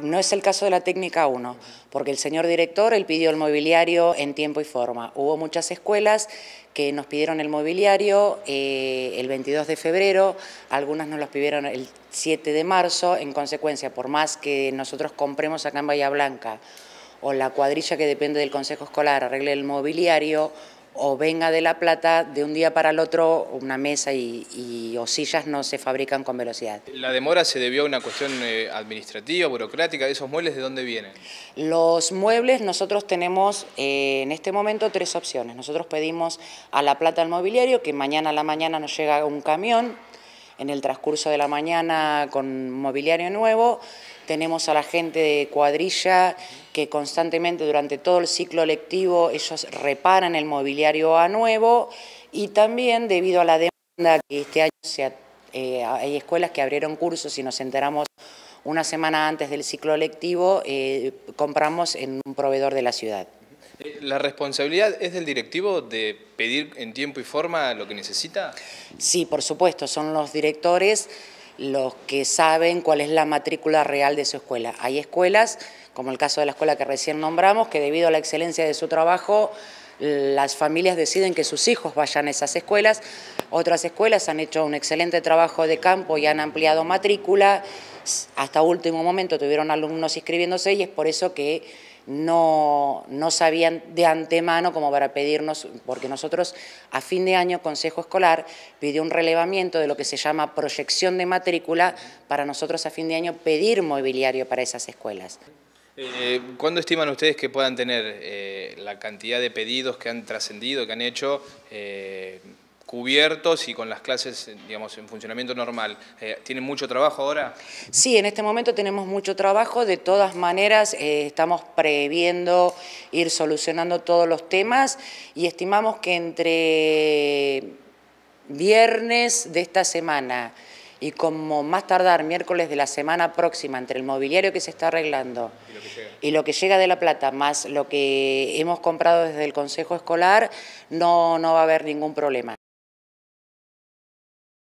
No es el caso de la técnica 1, porque el señor director él pidió el mobiliario en tiempo y forma. Hubo muchas escuelas que nos pidieron el mobiliario eh, el 22 de febrero, algunas nos los pidieron el 7 de marzo, en consecuencia, por más que nosotros compremos acá en Bahía Blanca o la cuadrilla que depende del Consejo Escolar arregle el mobiliario o venga de La Plata, de un día para el otro una mesa y, o sillas no se fabrican con velocidad. ¿La demora se debió a una cuestión eh, administrativa, burocrática? ¿De ¿Esos muebles de dónde vienen? Los muebles nosotros tenemos eh, en este momento tres opciones. Nosotros pedimos a La Plata al mobiliario, que mañana a la mañana nos llega un camión, en el transcurso de la mañana con mobiliario nuevo, tenemos a la gente de cuadrilla que constantemente durante todo el ciclo lectivo ellos reparan el mobiliario a nuevo y también debido a la demanda que este año eh, hay escuelas que abrieron cursos y nos enteramos una semana antes del ciclo lectivo, eh, compramos en un proveedor de la ciudad. Eh, ¿La responsabilidad es del directivo de pedir en tiempo y forma lo que necesita? Sí, por supuesto, son los directores los que saben cuál es la matrícula real de su escuela. Hay escuelas, como el caso de la escuela que recién nombramos, que debido a la excelencia de su trabajo, las familias deciden que sus hijos vayan a esas escuelas. Otras escuelas han hecho un excelente trabajo de campo y han ampliado matrícula. Hasta último momento tuvieron alumnos inscribiéndose y es por eso que no, sabían de antemano cómo para pedirnos, porque nosotros a fin de año Consejo Escolar pidió un relevamiento de lo que se llama proyección de matrícula para nosotros a fin de año pedir mobiliario para esas escuelas. Eh, ¿Cuándo estiman ustedes que puedan tener eh, la cantidad de pedidos que han trascendido, que han hecho? Eh, cubiertos y con las clases, eh, digamos, en funcionamiento normal. Eh, ¿Tienen mucho trabajo ahora? Sí, en este momento tenemos mucho trabajo. De todas maneras, eh, estamos previendo ir solucionando todos los temas y estimamos que entre viernes de esta semana y como más tardar miércoles de la semana próxima entre el mobiliario que se está arreglando y lo que llega, y lo que llega de La Plata, más lo que hemos comprado desde el Consejo Escolar, no, no va a haber ningún problema.